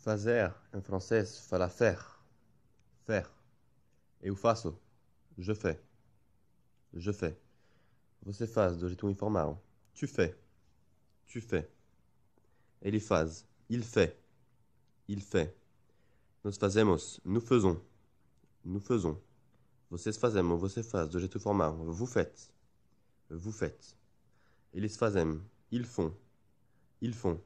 Fazer, en français, fera faire. Faire. ou faço. Je fais. Je fais. Você faz, do informal. Tu fais. Tu fais. Ele faz. Il fait. Il fait. Nous fazemos. Nous faisons. Nous faisons. Vocês fazemos. Você faz, do formal. Vous faites. Vous faites. Eles fazem. Ils font. Ils font.